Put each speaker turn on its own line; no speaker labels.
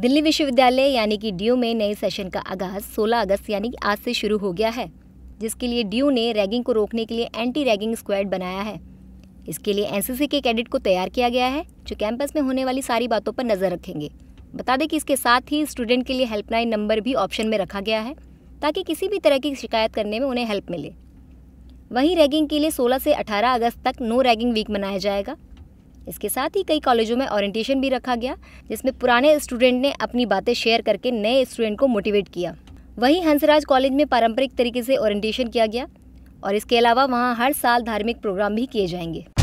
दिल्ली विश्वविद्यालय यानी कि डीयू में नए सेशन का आगाज 16 अगस्त यानी कि आज से शुरू हो गया है जिसके लिए डीयू ने रैगिंग को रोकने के लिए एंटी रैगिंग स्क्वाड बनाया है इसके लिए एनसीसी के कैडेट को तैयार किया गया है जो कैंपस में होने वाली सारी बातों पर नज़र रखेंगे बता दें कि इसके साथ ही स्टूडेंट के लिए हेल्पलाइन नंबर भी ऑप्शन में रखा गया है ताकि किसी भी तरह की शिकायत करने में उन्हें हेल्प मिले वहीं रैगिंग के लिए 16 से 18 अगस्त तक नो रैगिंग वीक मनाया जाएगा इसके साथ ही कई कॉलेजों में ओरिएंटेशन भी रखा गया जिसमें पुराने स्टूडेंट ने अपनी बातें शेयर करके नए स्टूडेंट को मोटिवेट किया वहीं हंसराज कॉलेज में पारंपरिक तरीके से ओरिएंटेशन किया गया और इसके अलावा वहाँ हर साल धार्मिक प्रोग्राम भी किए जाएंगे